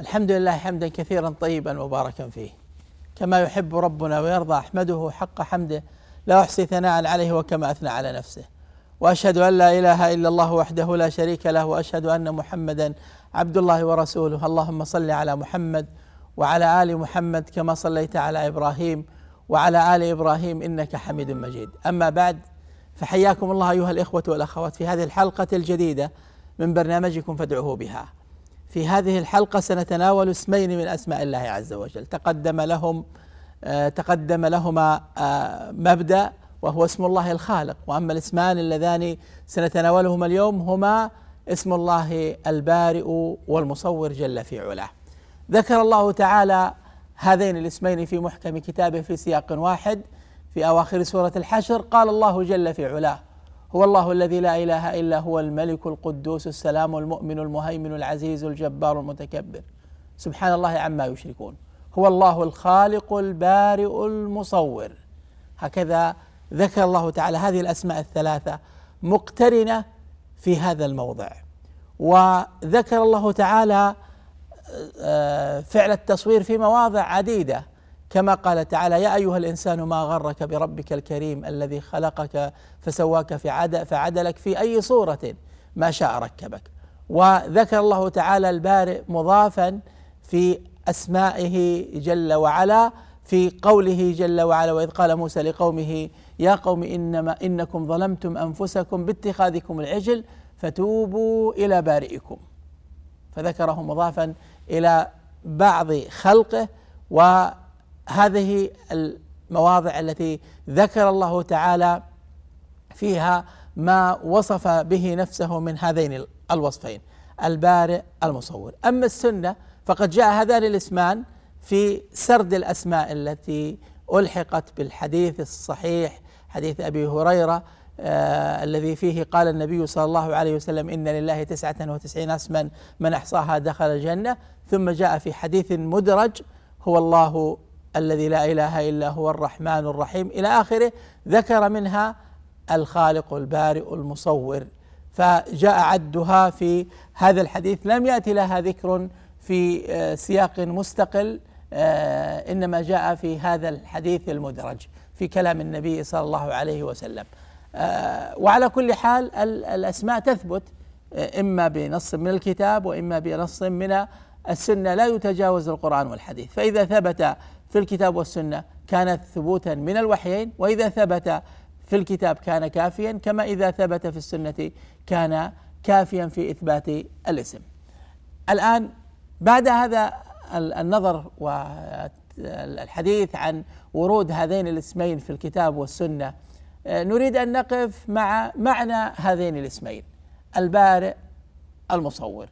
الحمد لله حمدا كثيرا طيبا مباركا فيه كما يحب ربنا ويرضى احمده حق حمده لا احصي ثناء عليه وكما اثنى على نفسه واشهد ان لا اله الا الله وحده لا شريك له واشهد ان محمدا عبد الله ورسوله اللهم صل على محمد وعلى ال محمد كما صليت على ابراهيم وعلى ال ابراهيم انك حميد مجيد اما بعد فحياكم الله ايها الاخوه والاخوات في هذه الحلقه الجديده من برنامجكم فادعوه بها في هذه الحلقة سنتناول اسمين من أسماء الله عز وجل تقدم لهم آه، تقدم لهما آه، مبدأ وهو اسم الله الخالق وأما الاسمان اللذان سنتناولهما اليوم هما اسم الله البارئ والمصور جل في علاه ذكر الله تعالى هذين الاسمين في محكم كتابه في سياق واحد في أواخر سورة الحشر قال الله جل في علاه هو الله الذي لا اله الا هو الملك القدوس السلام المؤمن المهيمن العزيز الجبار المتكبر سبحان الله عما يشركون هو الله الخالق البارئ المصور هكذا ذكر الله تعالى هذه الاسماء الثلاثه مقترنه في هذا الموضع وذكر الله تعالى آه، فعل التصوير في مواضع عديده كما قال تعالى يا ايها الانسان ما غرك بربك الكريم الذي خلقك فسواك في فعدلك في اي صوره ما شاء ركبك وذكر الله تعالى البارئ مضافا في اسمائه جل وعلا في قوله جل وعلا واذ قال موسى لقومه يا قوم انما انكم ظلمتم انفسكم باتخاذكم العجل فتوبوا الى بارئكم فذكره مضافا الى بعض خلقه و هذه المواضع التي ذكر الله تعالى فيها ما وصف به نفسه من هذين الوصفين البارئ المصور اما السنه فقد جاء هذان الاسمان في سرد الاسماء التي الحقت بالحديث الصحيح حديث ابي هريره آه الذي فيه قال النبي صلى الله عليه وسلم إن لله تسعة وتسعين اسما من أحصاها دخل الجنة ثم جاء في حديث مدرج هو الله الذي لا اله الا هو الرحمن الرحيم الى اخره ذكر منها الخالق البارئ المصور فجاء عدها في هذا الحديث لم ياتي لها ذكر في آه، سياق مستقل آه، انما جاء في هذا الحديث المدرج في كلام النبي صلى الله عليه وسلم آه، وعلى كل حال الاسماء تثبت اما بنص من الكتاب واما بنص من السنه لا يتجاوز القران والحديث فاذا ثبت في الكتاب والسنه كانت ثبوتا من الوحيين واذا ثبت في الكتاب كان كافيا كما اذا ثبت في السنه كان كافيا في اثبات الاسم. الان بعد هذا النظر والحديث عن ورود هذين الاسمين في الكتاب والسنه آه، نريد ان نقف مع معنى هذين الاسمين البارئ المصور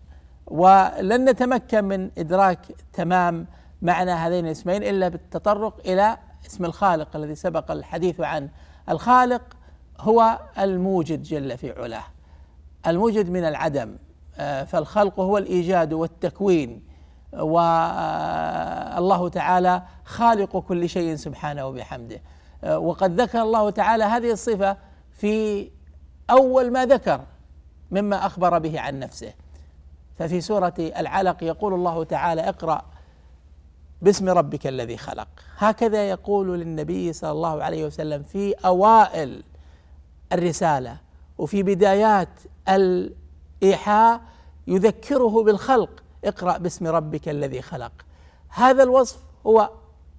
ولن نتمكن من ادراك تمام معنى هذين الاسمين الا بالتطرق الى اسم الخالق الذي سبق الحديث عنه الخالق هو الموجد جل في علاه الموجد من العدم آه، فالخلق هو الايجاد والتكوين والله آه، تعالى خالق كل شيء سبحانه وبحمده آه، وقد ذكر الله تعالى هذه الصفه في اول ما ذكر مما اخبر به عن نفسه ففي سوره العلق يقول الله تعالى اقرأ باسم ربك الذي خلق هكذا يقول للنبي صلى الله عليه وسلم في اوائل الرساله وفي بدايات الايحاء يذكره بالخلق اقرا باسم ربك الذي خلق هذا الوصف هو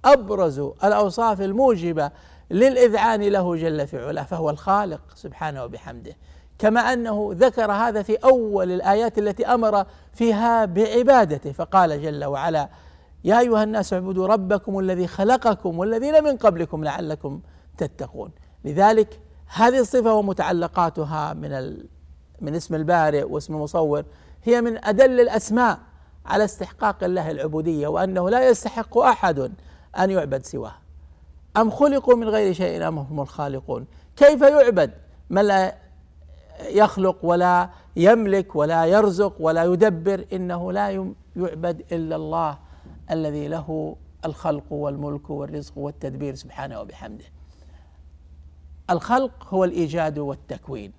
ابرز الاوصاف الموجبه للاذعان له جل في علاه فهو الخالق سبحانه وبحمده كما انه ذكر هذا في اول الايات التي امر فيها بعبادته فقال جل وعلا يا أيها الناس اعبدوا ربكم الذي خلقكم والذين من قبلكم لعلكم تتقون لذلك هذه الصفة ومتعلقاتها من ال من اسم البارئ واسم المصور هي من أدل الأسماء على استحقاق الله العبودية وأنه لا يستحق أحد أن يعبد سواه أم خلقوا من غير شيء أم هم الخالقون كيف يعبد من لا يخلق ولا يملك ولا يرزق ولا يدبر إنه لا يعبد إلا الله الذي له الخلق والملك والرزق والتدبير سبحانه وبحمده الخلق هو الايجاد والتكوين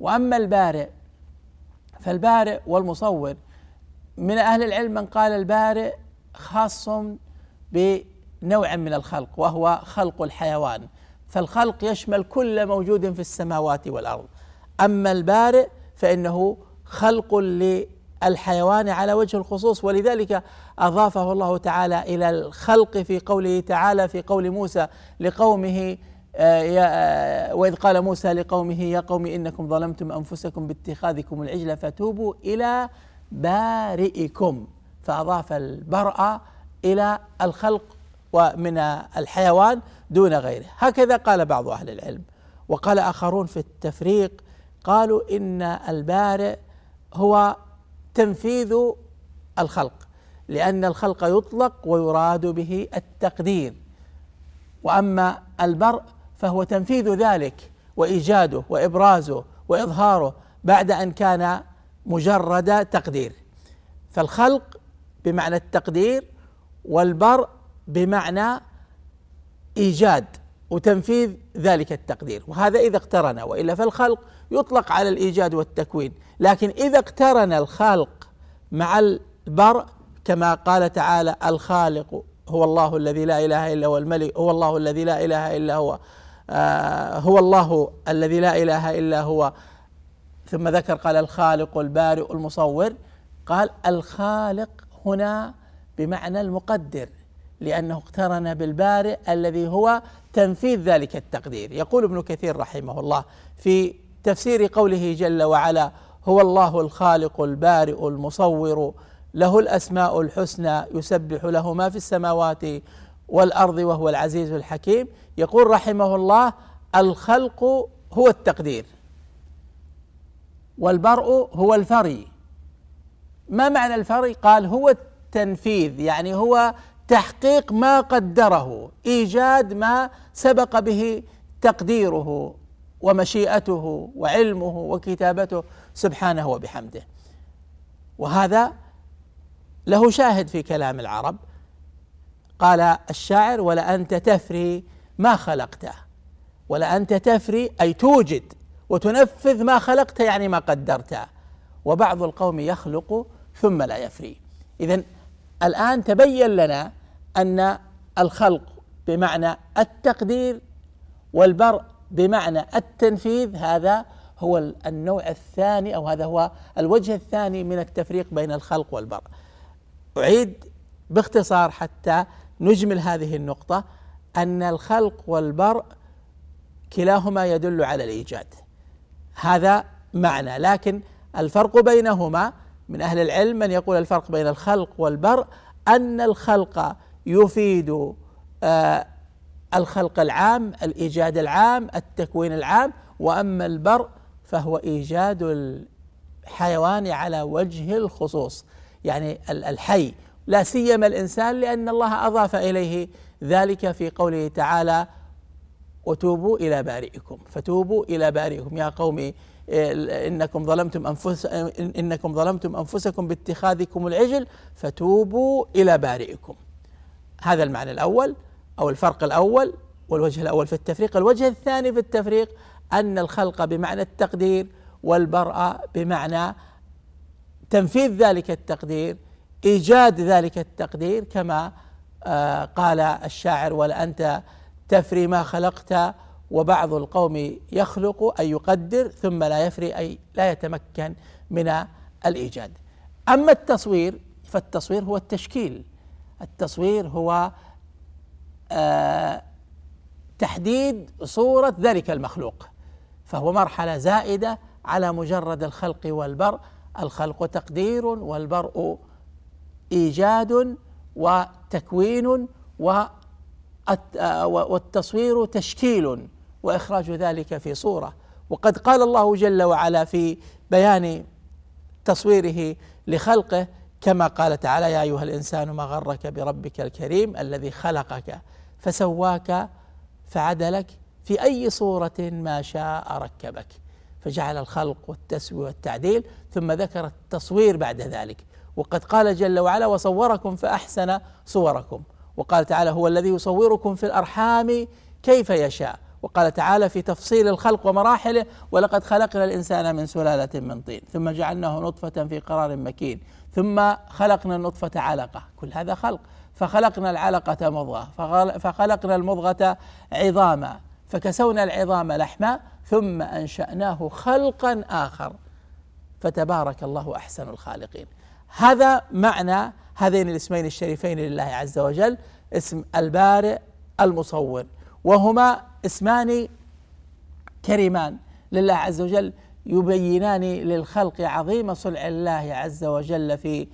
واما البارئ فالبارئ والمصور من اهل العلم من قال البارئ خاص بنوع من الخلق وهو خلق الحيوان فالخلق يشمل كل موجود في السماوات والارض اما البارئ فانه خلق ل الحيوان على وجه الخصوص ولذلك اضافه الله تعالى الى الخلق في قوله تعالى في قول موسى لقومه آه، يا آه، واذ قال موسى لقومه يا قوم انكم ظلمتم انفسكم باتخاذكم العجل فتوبوا الى بارئكم فاضاف البرأ الى الخلق ومن الحيوان دون غيره هكذا قال بعض اهل العلم وقال اخرون في التفريق قالوا ان البارئ هو تنفيذ الخلق لأن الخلق يطلق ويراد به التقدير وأما البرء فهو تنفيذ ذلك وإيجاده وإبرازه وإظهاره بعد أن كان مجرد تقدير فالخلق بمعنى التقدير والبرء بمعنى إيجاد وتنفيذ ذلك التقدير وهذا اذا اقترن والا فالخلق يطلق على الايجاد والتكوين لكن اذا اقترن الخلق مع البرء كما قال تعالى الخالق هو الله الذي لا اله الا هو الملك هو الله الذي لا اله الا هو آه هو الله الذي لا اله الا هو ثم ذكر قال الخالق البارئ المصور قال الخالق هنا بمعنى المقدر لأنه اقترن بالبارئ الذي هو تنفيذ ذلك التقدير يقول ابن كثير رحمه الله في تفسير قوله جل وعلا هو الله الخالق البارئ المصور له الأسماء الحسنى يسبح له ما في السماوات والأرض وهو العزيز الحكيم يقول رحمه الله الخلق هو التقدير والبرء هو الفري ما معنى الفري قال هو التنفيذ يعني هو تحقيق ما قدره ايجاد ما سبق به تقديره ومشيئته وعلمه وكتابته سبحانه وبحمده وهذا له شاهد في كلام العرب قال الشاعر ولأنت تفري ما خلقته ولأنت تفري أي توجد وتنفذ ما خلقت يعني ما قدرته وبعض القوم يخلق ثم لا يفري إذا الآن تبين لنا ان الخلق بمعنى التقدير والبرء بمعنى التنفيذ هذا هو النوع الثاني او هذا هو الوجه الثاني من التفريق بين الخلق والبرء. اعيد باختصار حتى نجمل هذه النقطه ان الخلق والبرء كلاهما يدل على الايجاد. هذا معنى لكن الفرق بينهما من اهل العلم من يقول الفرق بين الخلق والبرء ان الخلق يفيد آه، الخلق العام الايجاد العام التكوين العام واما البر فهو ايجاد الحيوان على وجه الخصوص يعني الحي لا سيما الانسان لان الله اضاف اليه ذلك في قوله تعالى وتوبوا الى بارئكم فتوبوا الى بارئكم يا قوم آه، انكم ظلمتم انفس انكم ظلمتم انفسكم باتخاذكم العجل فتوبوا الى بارئكم هذا المعنى الأول أو الفرق الأول والوجه الأول في التفريق الوجه الثاني في التفريق أن الخلق بمعنى التقدير والبرأة بمعنى تنفيذ ذلك التقدير إيجاد ذلك التقدير كما آه، قال الشاعر ولأنت تفري ما خلقت وبعض القوم يخلق أي يقدر ثم لا يفري أي لا يتمكن من الإيجاد أما التصوير فالتصوير هو التشكيل التصوير هو آه، تحديد صورة ذلك المخلوق فهو مرحلة زائدة على مجرد الخلق والبرء الخلق تقدير والبرء إيجاد وتكوين آه، والتصوير تشكيل وإخراج ذلك في صورة وقد قال الله جل وعلا في بيان تصويره لخلقه كما قال تعالى يا ايها الانسان ما غرك بربك الكريم الذي خلقك فسواك فعدلك في اي صوره ما شاء ركبك فجعل الخلق والتسويه والتعديل ثم ذكر التصوير بعد ذلك وقد قال جل وعلا وصوركم فاحسن صوركم وقال تعالى هو الذي يصوركم في الارحام كيف يشاء وقال تعالى في تفصيل الخلق ومراحله ولقد خلقنا الانسان من سلاله من طين ثم جعلناه نطفه في قرار مكين ثم خلقنا النطفه علقه كل هذا خلق فخلقنا العلقه مضغه فخلقنا المضغه عظاما فكسونا العظام لحما ثم انشاناه خلقا اخر فتبارك الله احسن الخالقين هذا معنى هذين الاسمين الشريفين لله عز وجل اسم البارئ المصور وهما اسمان كريمان لله عز وجل يبينان للخلق عظيم صنع الله عز وجل في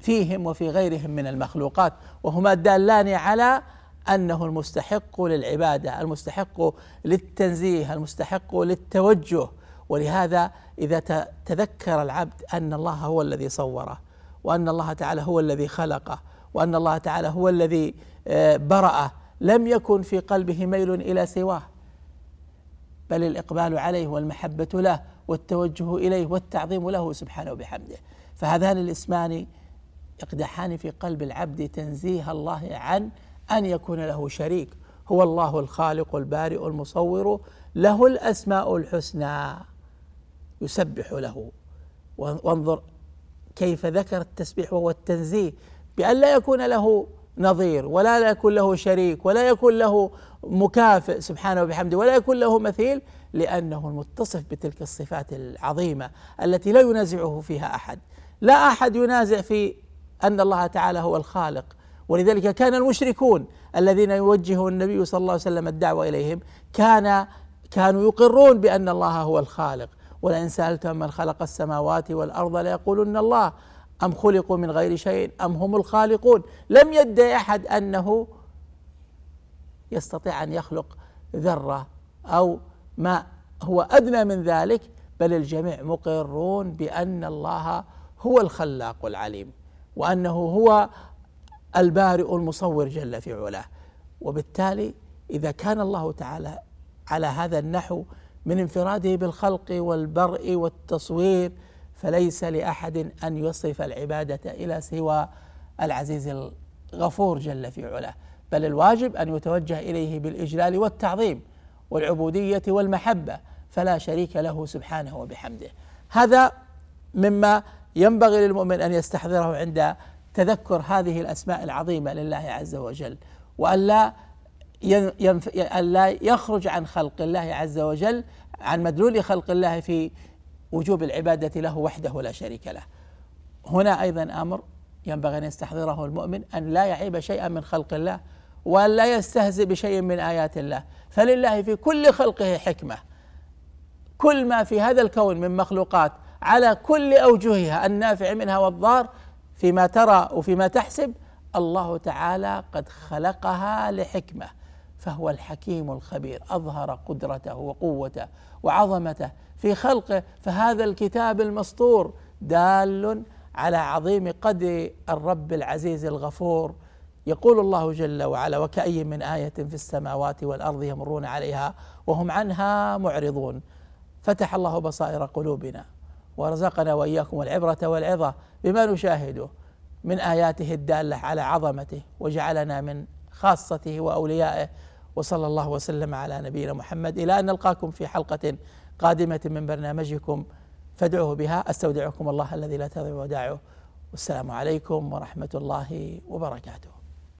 فيهم وفي غيرهم من المخلوقات وهما الدالان على انه المستحق للعباده، المستحق للتنزيه، المستحق للتوجه ولهذا اذا تذكر العبد ان الله هو الذي صوره وان الله تعالى هو الذي خلقه وان الله تعالى هو الذي آه، برأه لم يكن في قلبه ميل الى سواه بل الاقبال عليه والمحبه له والتوجه اليه والتعظيم له سبحانه وبحمده فهذان الاسمان يقدحان في قلب العبد تنزيه الله عن ان يكون له شريك هو الله الخالق البارئ المصور له الاسماء الحسنى يسبح له وانظر كيف ذكر التسبيح وهو التنزيه بأن لا يكون له نظير ولا يكون له شريك ولا يكون له مكافئ سبحانه وبحمده ولا يكون له مثيل لأنه المتصف بتلك الصفات العظيمة التي لا ينازعه فيها أحد لا أحد ينازع في أن الله تعالى هو الخالق ولذلك كان المشركون الذين يوجه النبي صلى الله عليه وسلم الدعوة إليهم كان كانوا يقرون بأن الله هو الخالق ولئن سألتهم من خلق السماوات والأرض ليقولن الله أم خلقوا من غير شيء أم هم الخالقون لم يدعي أحد أنه يستطيع أن يخلق ذرة أو ما هو أدنى من ذلك بل الجميع مقرون بأن الله هو الخلاق العليم وأنه هو البارئ المصور جل في علاه وبالتالي إذا كان الله تعالى على هذا النحو من انفراده بالخلق والبرء والتصوير فليس لاحد ان يصرف العباده الى سوى العزيز الغفور جل في علاه بل الواجب ان يتوجه اليه بالاجلال والتعظيم والعبوديه والمحبه فلا شريك له سبحانه وبحمده هذا مما ينبغي للمؤمن ان يستحضره عند تذكر هذه الاسماء العظيمه لله عز وجل والا ألا يخرج عن خلق الله عز وجل عن مدلول خلق الله في وجوب العبادة له وحده لا شريك له هنا أيضا أمر ينبغي أن يستحضره المؤمن أن لا يعيب شيئا من خلق الله وأن لا يستهزئ بشيء من آيات الله فلله في كل خلقه حكمة كل ما في هذا الكون من مخلوقات على كل أوجهها النافع منها والضار فيما ترى وفيما تحسب الله تعالى قد خلقها لحكمه فهو الحكيم الخبير اظهر قدرته وقوته وعظمته في خلقه فهذا الكتاب المسطور دال على عظيم قدر الرب العزيز الغفور يقول الله جل وعلا وكأي من آية في السماوات والأرض يمرون عليها وهم عنها معرضون فتح الله بصائر قلوبنا ورزقنا وإياكم العبرة والعظة بما نشاهده من آياته الدالة على عظمته وجعلنا من خاصته وأوليائه وصلى الله وسلم على نبينا محمد إلى أن نلقاكم في حلقة قادمة من برنامجكم فادعوه بها استودعكم الله الذي لا تضيع وداعه والسلام عليكم ورحمة الله وبركاته